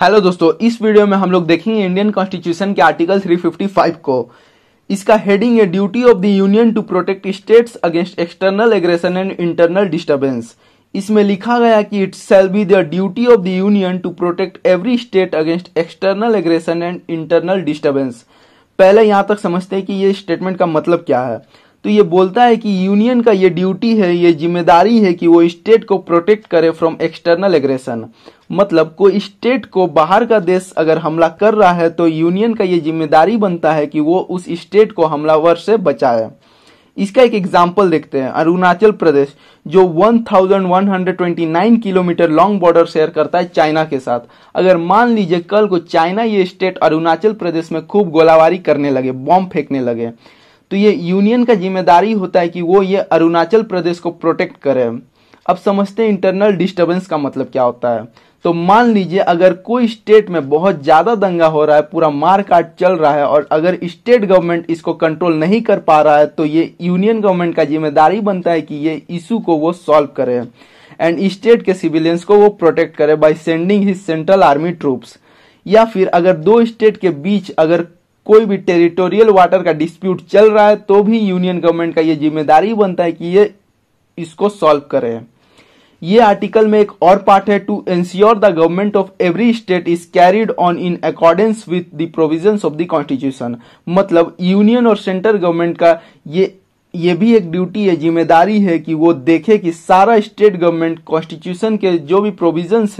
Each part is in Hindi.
हेलो दोस्तों इस वीडियो में हम लोग देखेंगे इंडियन कॉन्स्टिट्यूशन के आर्टिकल 355 को इसका हेडिंग है duty of the union to protect states against external aggression and internal disturbance इसमें लिखा गया कि it shall be the duty of the union to protect every state against external aggression and internal disturbance पहले यहां तक समझते हैं कि ये स्टेटमेंट का मतलब क्या है तो ये बोलता है कि यूनियन का ये ड्यूटी है ये जिम्मेदारी है कि वो स्टेट को प्रोटेक्ट करे फ्रॉम एक्सटर्नल एग्रेशन मतलब कोई स्टेट को बाहर का देश अगर हमला कर रहा है तो यूनियन का ये जिम्मेदारी बनता है कि वो उस स्टेट को हमलावर से बचाए इसका एक एग्जाम्पल देखते हैं अरुणाचल प्रदेश जो 1129 किलोमीटर लॉन्ग बॉर्डर शेयर करता है चाइना के साथ अगर मान लीजिए कल को चाइना ये स्टेट अरुणाचल प्रदेश में खूब गोलाबारी करने लगे बॉम्ब फेंकने लगे तो ये यूनियन का जिम्मेदारी होता है कि वो ये अरुणाचल प्रदेश को प्रोटेक्ट करे अब समझते हैं इंटरनल डिस्टर्बेंस का मतलब क्या होता है तो मान लीजिए अगर कोई स्टेट में बहुत ज़्यादा दंगा हो रहा है पूरा मार काट चल रहा है और अगर स्टेट गवर्नमेंट इसको कंट्रोल नहीं कर पा रहा है तो ये यूनियन गवर्नमेंट का जिम्मेदारी बनता है कि ये इशू को वो सॉल्व करे एंड स्टेट के सिविलियंस को वो प्रोटेक्ट करे by sending the central army troops या फिर अगर दो स्टेट के बीच अगर कोई भी टेरिटोरियल वाटर का डिस्प्यूट चल रहा है तो भी यूनियन गवर्नमेंट का ये जिम्मेदारी बनता है कि ये इसको सॉल्व करें ये आर्टिकल में एक और पार्ट है to ensure the government of every state is carried on in accordance with the provisions of the constitution मतलब यूनियन और सेंट्रल गवर्नमेंट का ये ये भी एक ड्यूटी है जिम्मेदारी है कि वो देखे कि सारा स्टेट गवर्नमेंट कॉन्स्टिट्यूशन के जो भी प्रोविजंस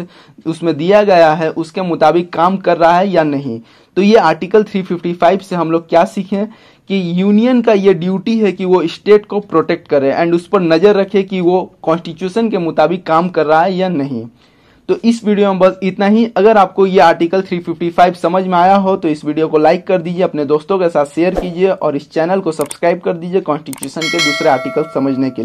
उसमें दिया गया है उसके मुताबिक काम कर रहा है या नहीं तो ये आर्टिकल 355 से हम लोग क्या सीखें कि यूनियन का ये ड्यूटी है कि वो स्टेट को प्रोटेक्ट करे एंड उस पर नज़र रखे कि वो कॉन्स्टिट्यूशन के मुताबिक काम कर रहा है या नहीं तो इस वीडियो में बस इतना ही अगर आपको ये आर्टिकल 355 समझ में आया हो तो इस वीडियो को लाइक कर दीजिए अपने दोस्तों के साथ शेयर कीजिए और इस चैनल को सब्सक्राइब कर दीजिए कॉन्स्टिट्यूशन के दूसरे आर्टिकल समझने के लिए